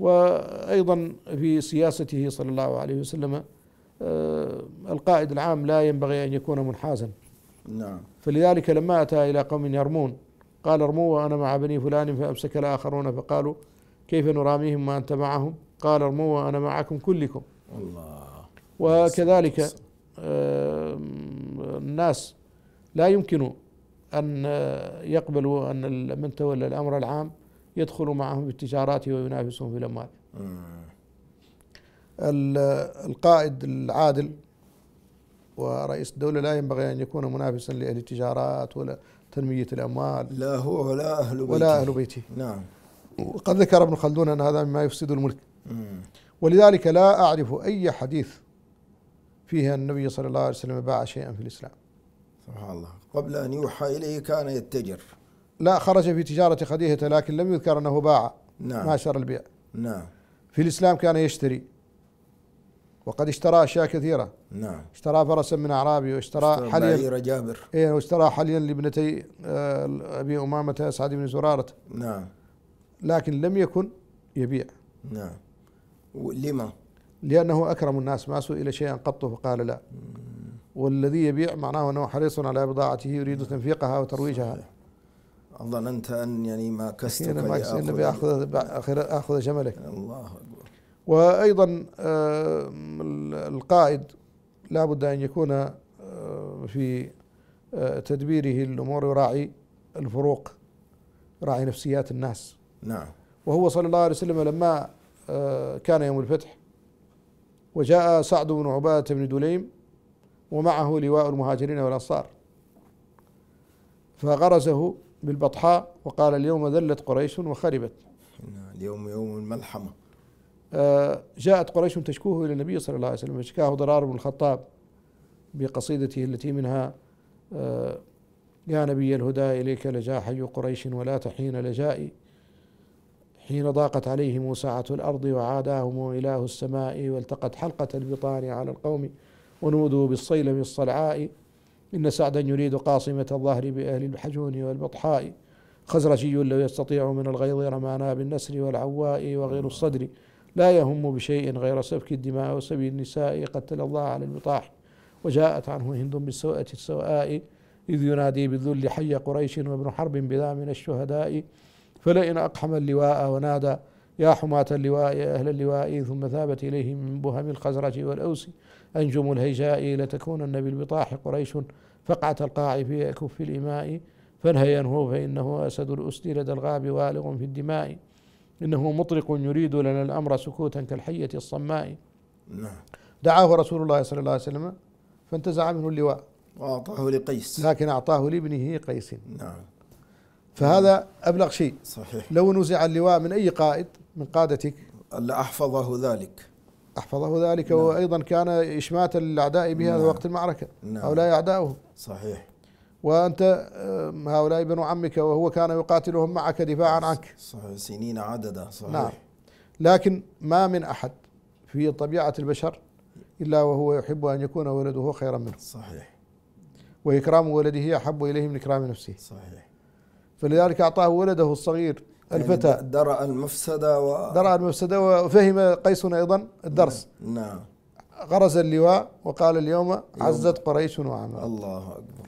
وايضا في سياسته صلى الله عليه وسلم آه، القائد العام لا ينبغي ان يكون منحازا نعم فلذلك لما اتى الى قوم يرمون قال ارموا وانا مع بني فلان فامسك الاخرون فقالوا كيف نراميهم وانت معهم قال ارموا وانا معكم كلكم الله وكذلك نعم. آه، الناس لا يمكن ان يقبلوا ان من تولى الامر العام يدخل معهم بالتجارات وينافسهم في الأموال آه. القائد العادل ورئيس الدولة لا ينبغي أن يكون منافسا لأهل التجارات ولا تنمية الأموال لا هو ولا أهل بيته ولا أهل بيته نعم وقد ذكر ابن خلدون أن هذا مما يفسد الملك مم. ولذلك لا أعرف أي حديث فيه أن النبي صلى الله عليه وسلم باع شيئا في الإسلام سبحان الله قبل أن يوحى إليه كان يتجر لا خرج في تجارة خديجة لكن لم يذكر أنه باع نعم ما شر البيع نعم في الإسلام كان يشتري وقد اشترى أشياء كثيرة نعم اشترى فرسا من أعرابي واشترى حليا جابر إيه واشترى حليا لابنتي آه، أبي أمامة سعد بن زرارة نعم لكن لم يكن يبيع نعم ولما؟ لأنه أكرم الناس ما سئل شيئا قط فقال لا والذي يبيع معناه أنه حريص على بضاعته يريد نعم. تنفيقها وترويجها صحيح. أظن أن أنت أن يعني ما كستك حينما أكسي النبي أخذ أخذ جملك الله أكبر وأيضا آه، القائد لابد أن يكون آه، في آه، تدبيره الأمور يراعي الفروق راعي نفسيات الناس نعم وهو صلى الله عليه وسلم لما كان يوم الفتح وجاء سعد بن عبادة بن دليم ومعه لواء المهاجرين والأنصار فغرزه بالبطحاء وقال اليوم ذلت قريش وخربت اليوم يوم الملحمة آه، جاءت قريش تشكوه إلى النبي صلى الله عليه وسلم شكاه ضرار بن الخطاب بقصيدته التي منها آه، يا نبي الهدى إليك لجا حي قريش ولا تحين لجائي حين ضاقت عليهم ساعة الأرض وعاداهم إله السماء والتقت حلقة البطان على القوم ونودوا بالصيلم الصلعاء إن سعدا يريد قاصمة الظهر بأهل الحجون والبطحاء خزرجي لو يستطيع من الغيظ رمانا بالنسر والعواء وغير الصدر لا يهم بشيء غير سفك الدماء وسبي النساء قتل الله على البطاح وجاءت عنه هند بالسوءة السواء إذ ينادي بالذل حي قريش وابن حرب بذا من الشهداء فلئن أقحم اللواء ونادى يا حماة اللواء يا أهل اللواء ثم ثابت إليه من بهم الخزرج والأوس أنجم الهيجاء لتكونن بالبطاح قريش فقعة القاع في كف الإماء فانهينه فإنه أسد الأسد لدى الغاب والغ في الدماء إنه مطرق يريد لنا الأمر سكوتا كالحية الصماء نعم. دعاه رسول الله صلى الله عليه وسلم فانتزع منه اللواء وأعطاه لقيس لكن أعطاه لابنه قيس نعم فهذا أبلغ شيء صحيح لو نزع اللواء من أي قائد من قادتك لأحفظه ذلك أحفظه ذلك نعم. وأيضا كان إشماتا للأعداء بهذا نعم. وقت المعركة نعم. هؤلاء أعداؤه صحيح وأنت هؤلاء ابن عمك وهو كان يقاتلهم معك دفاعا عنك صحيح سنين عددا صحيح نعم لكن ما من أحد في طبيعة البشر إلا وهو يحب أن يكون ولده خيرا منه صحيح وإكرام ولده أحب إليه من إكرام نفسه صحيح فلذلك أعطاه ولده الصغير يعني الفتى يعني درأ المفسدة و... درى المفسدة وفهم قيس أيضا الدرس نعم غرز اللواء وقال اليوم عزت قريش وعمل الله أكبر